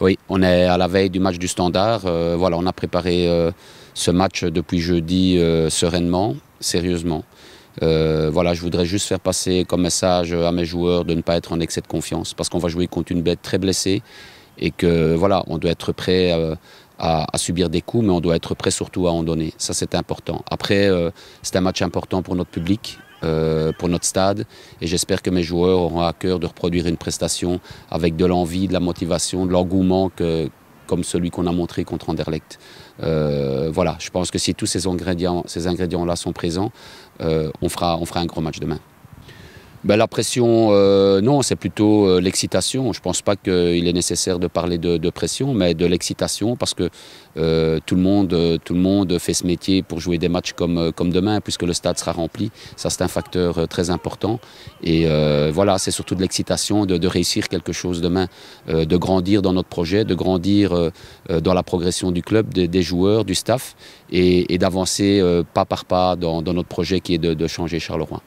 Oui, on est à la veille du match du Standard. Euh, voilà, on a préparé euh, ce match depuis jeudi euh, sereinement, sérieusement. voilà, je voudrais juste faire passer comme message à mes joueurs de ne pas être en excès de confiance, parce qu'on va jouer contre une bête très blessée et que voilà, on doit être prêt à, subir des coups, mais on doit être prêt surtout à en donner. Ça, c'est important. Après, c'est un match important pour notre public euh, pour notre stade. Et j'espère que mes joueurs auront à cœur de reproduire une prestation avec de l'envie, de la motivation, de l'engouement que, comme celui qu'on a montré contre Anderlecht. Euh, voilà, je pense que si tous ces ingrédients ces ingrédients sont présents, euh, on, fera, on fera un gros match demain. Ben, la pression, euh, non, c'est plutôt euh, l'excitation. Je ne pense pas qu'il est nécessaire de parler de, pression, mais de l'excitation, parce que euh, tout, le monde, tout le monde fait ce métier pour jouer des matchs comme, comme demain, puisque le stade sera rempli. Ça, c'est un facteur très important. Et voilà, c'est surtout de l'excitation de, réussir quelque chose demain, de grandir dans notre projet, de grandir dans la progression du club, des, joueurs, du staff, et, d'avancer pas par pas dans, notre projet qui est de, de changer Charleroi.